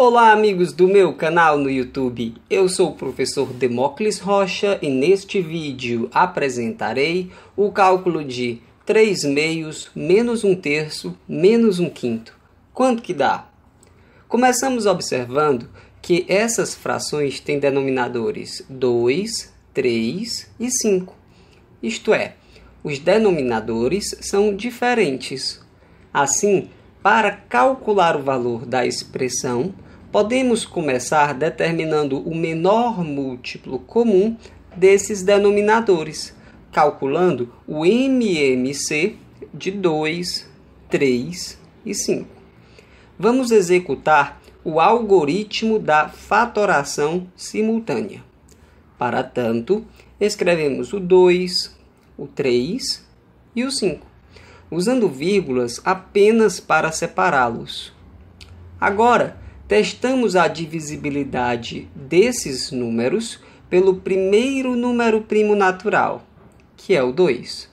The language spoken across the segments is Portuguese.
Olá, amigos do meu canal no YouTube. Eu sou o professor Demócles Rocha e neste vídeo apresentarei o cálculo de 3 meios menos 1 terço menos 1 quinto. Quanto que dá? Começamos observando que essas frações têm denominadores 2, 3 e 5. Isto é, os denominadores são diferentes. Assim, para calcular o valor da expressão, Podemos começar determinando o menor múltiplo comum desses denominadores, calculando o MMC de 2, 3 e 5. Vamos executar o algoritmo da fatoração simultânea. Para tanto, escrevemos o 2, o 3 e o 5, usando vírgulas apenas para separá-los. Agora, testamos a divisibilidade desses números pelo primeiro número primo natural, que é o 2.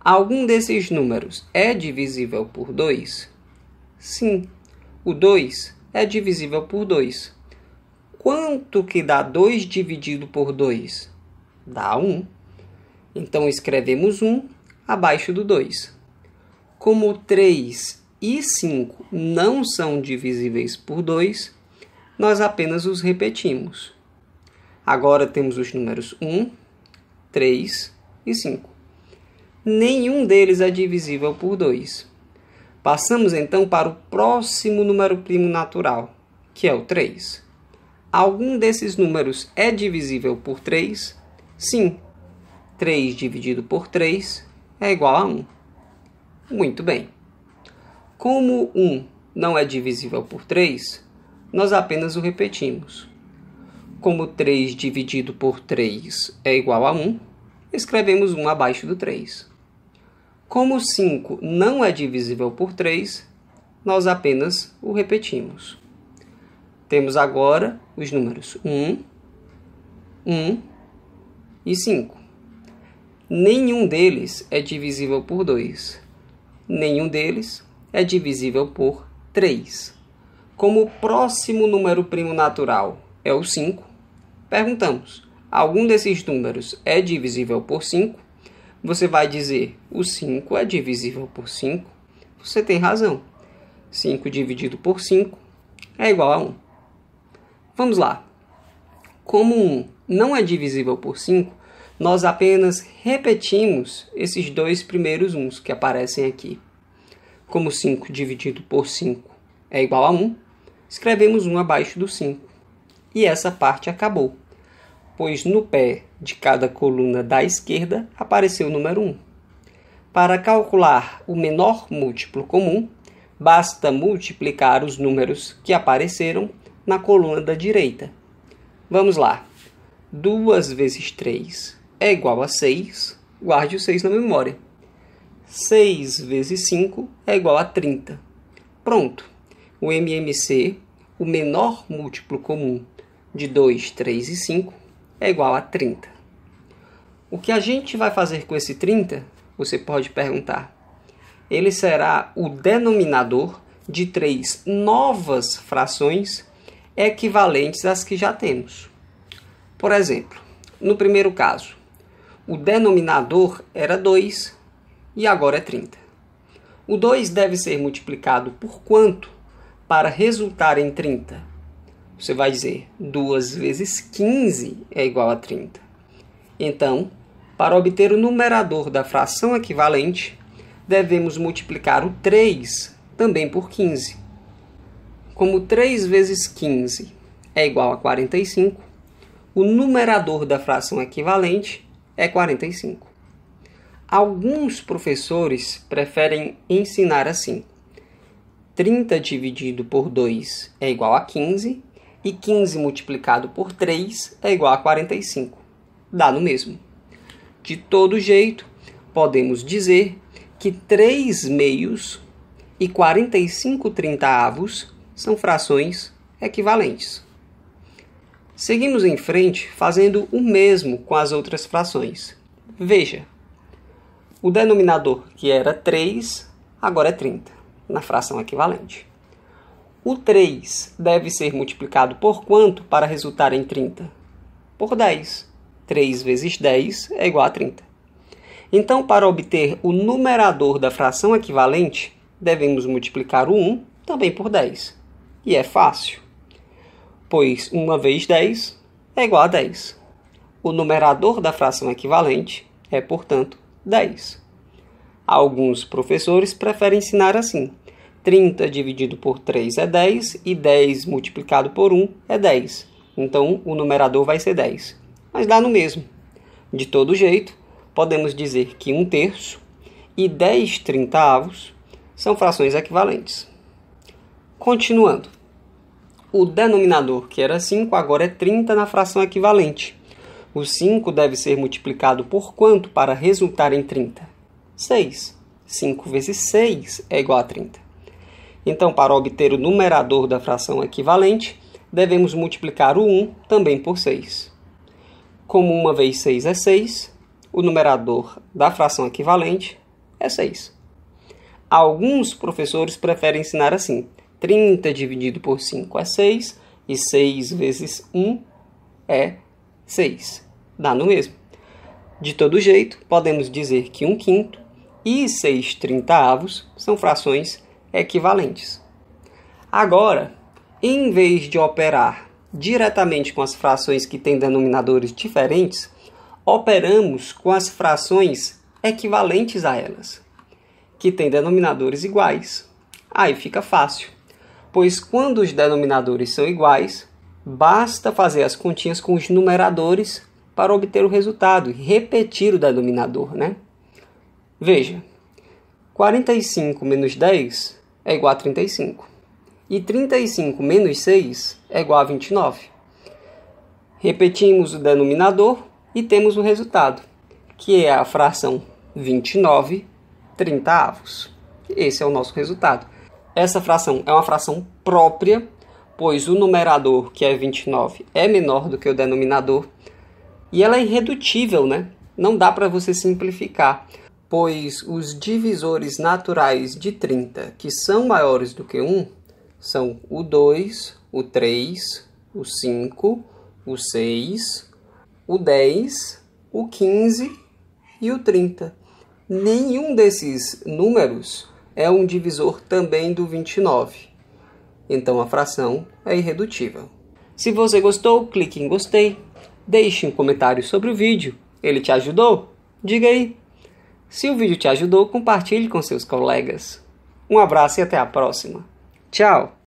Algum desses números é divisível por 2? Sim, o 2 é divisível por 2. Quanto que dá 2 dividido por 2? Dá 1. Um. Então escrevemos 1 um abaixo do 2. Como 3 e 5 não são divisíveis por 2, nós apenas os repetimos. Agora temos os números 1, 3 e 5. Nenhum deles é divisível por 2. Passamos então para o próximo número primo natural, que é o 3. Algum desses números é divisível por 3? Sim. 3 dividido por 3 é igual a 1. Muito bem. Como 1 não é divisível por 3, nós apenas o repetimos. Como 3 dividido por 3 é igual a 1, escrevemos 1 abaixo do 3. Como 5 não é divisível por 3, nós apenas o repetimos. Temos agora os números 1, 1 e 5. Nenhum deles é divisível por 2. Nenhum deles é divisível por 3. Como o próximo número primo natural é o 5, perguntamos: algum desses números é divisível por 5? Você vai dizer: o 5 é divisível por 5. Você tem razão. 5 dividido por 5 é igual a 1. Vamos lá. Como 1 não é divisível por 5, nós apenas repetimos esses dois primeiros uns que aparecem aqui. Como 5 dividido por 5 é igual a 1, escrevemos 1 abaixo do 5. E essa parte acabou, pois no pé de cada coluna da esquerda apareceu o número 1. Para calcular o menor múltiplo comum, basta multiplicar os números que apareceram na coluna da direita. Vamos lá. 2 vezes 3 é igual a 6. Guarde o 6 na memória. 6 vezes 5 é igual a 30. Pronto. O MMC, o menor múltiplo comum de 2, 3 e 5, é igual a 30. O que a gente vai fazer com esse 30? Você pode perguntar. Ele será o denominador de três novas frações equivalentes às que já temos. Por exemplo, no primeiro caso, o denominador era 2 e agora é 30. O 2 deve ser multiplicado por quanto para resultar em 30? Você vai dizer 2 vezes 15 é igual a 30. Então, para obter o numerador da fração equivalente, devemos multiplicar o 3 também por 15. Como 3 vezes 15 é igual a 45, o numerador da fração equivalente é 45. Alguns professores preferem ensinar assim: 30 dividido por 2 é igual a 15 e 15 multiplicado por 3 é igual a 45. Dá no mesmo. De todo jeito, podemos dizer que 3 meios e 45 trintaavos são frações equivalentes. Seguimos em frente fazendo o mesmo com as outras frações. Veja, o denominador, que era 3, agora é 30, na fração equivalente. O 3 deve ser multiplicado por quanto para resultar em 30? Por 10. 3 vezes 10 é igual a 30. Então, para obter o numerador da fração equivalente, devemos multiplicar o 1 também por 10. E é fácil, pois 1 vezes 10 é igual a 10. O numerador da fração equivalente é, portanto, 10. Alguns professores preferem ensinar assim: 30 dividido por 3 é 10 e 10 multiplicado por 1 é 10. Então o numerador vai ser 10. Mas dá no mesmo. De todo jeito, podemos dizer que 1 terço e 10 trintaavos são frações equivalentes. Continuando. O denominador, que era 5, agora é 30 na fração equivalente. O 5 deve ser multiplicado por quanto para resultar em 30? 6. 5 vezes 6 é igual a 30. Então, para obter o numerador da fração equivalente, devemos multiplicar o 1 também por 6. Como 1 vez 6 é 6, o numerador da fração equivalente é 6. Alguns professores preferem ensinar assim: 30 dividido por 5 é 6, e 6 vezes 1 é 6. 6. Dá no mesmo. De todo jeito, podemos dizer que 1 um quinto e 6 trintaavos são frações equivalentes. Agora, em vez de operar diretamente com as frações que têm denominadores diferentes, operamos com as frações equivalentes a elas, que têm denominadores iguais. Aí fica fácil, pois quando os denominadores são iguais, Basta fazer as continhas com os numeradores para obter o resultado e repetir o denominador, né? Veja, 45 menos 10 é igual a 35. E 35 menos 6 é igual a 29. Repetimos o denominador e temos o resultado, que é a fração 29 30 avos. Esse é o nosso resultado. Essa fração é uma fração própria pois o numerador, que é 29, é menor do que o denominador, e ela é irredutível, né? Não dá para você simplificar, pois os divisores naturais de 30 que são maiores do que 1 são o 2, o 3, o 5, o 6, o 10, o 15 e o 30. Nenhum desses números é um divisor também do 29 então a fração é irredutível. Se você gostou, clique em gostei, deixe um comentário sobre o vídeo. Ele te ajudou? Diga aí! Se o vídeo te ajudou, compartilhe com seus colegas. Um abraço e até a próxima. Tchau!